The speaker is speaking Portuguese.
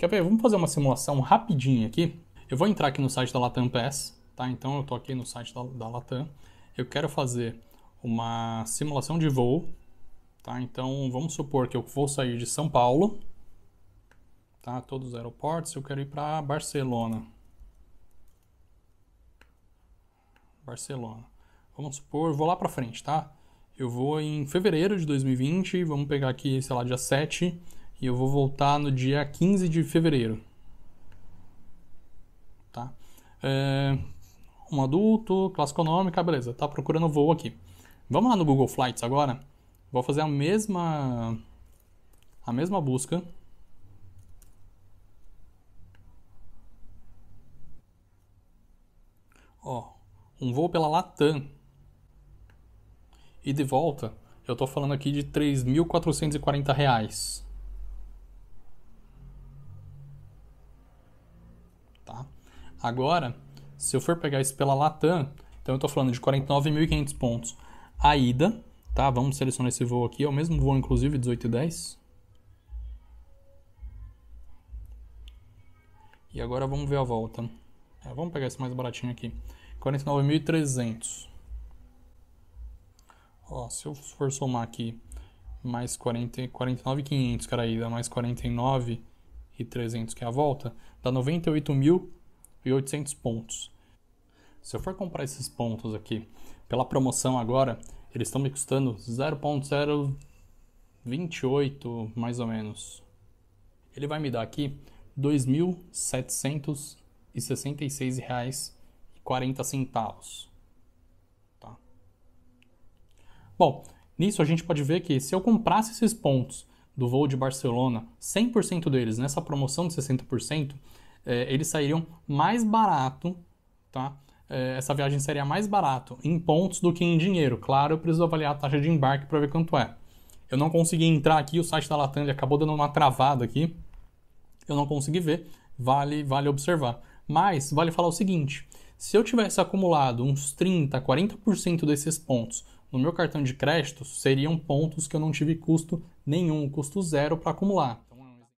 Quer ver? Vamos fazer uma simulação rapidinha aqui. Eu vou entrar aqui no site da Latam Pass, tá? Então eu estou aqui no site da, da Latam. Eu quero fazer uma simulação de voo, tá? Então vamos supor que eu vou sair de São Paulo, tá? Todos os aeroportos. Eu quero ir para Barcelona. Barcelona. Vamos supor, vou lá para frente, tá? Eu vou em fevereiro de 2020, vamos pegar aqui, sei lá, dia 7 e eu vou voltar no dia 15 de fevereiro. Tá? É, um adulto, classe econômica, beleza, tá procurando voo aqui. Vamos lá no Google Flights agora. Vou fazer a mesma a mesma busca. Ó, um voo pela Latam. E de volta, eu tô falando aqui de 3.440 reais. Tá? Agora, se eu for pegar isso pela Latam, então eu estou falando de 49.500 pontos a ida, tá? Vamos selecionar esse voo aqui, é o mesmo voo inclusive, 18 e 10. E agora vamos ver a volta. É, vamos pegar esse mais baratinho aqui. 49.300. Ó, se eu for somar aqui mais 49.500, cara, ida mais 49 300 que é a volta, dá 98.800 pontos. Se eu for comprar esses pontos aqui pela promoção agora, eles estão me custando 0.028, mais ou menos. Ele vai me dar aqui reais R$ centavos Tá? Bom, nisso a gente pode ver que se eu comprasse esses pontos do voo de Barcelona, 100% deles nessa promoção de 60%, é, eles sairiam mais barato, tá? É, essa viagem seria mais barato em pontos do que em dinheiro. Claro, eu preciso avaliar a taxa de embarque para ver quanto é. Eu não consegui entrar aqui, o site da Latam acabou dando uma travada aqui. Eu não consegui ver, vale, vale observar. Mas vale falar o seguinte: se eu tivesse acumulado uns 30, 40% desses pontos no meu cartão de crédito seriam pontos que eu não tive custo nenhum, custo zero para acumular.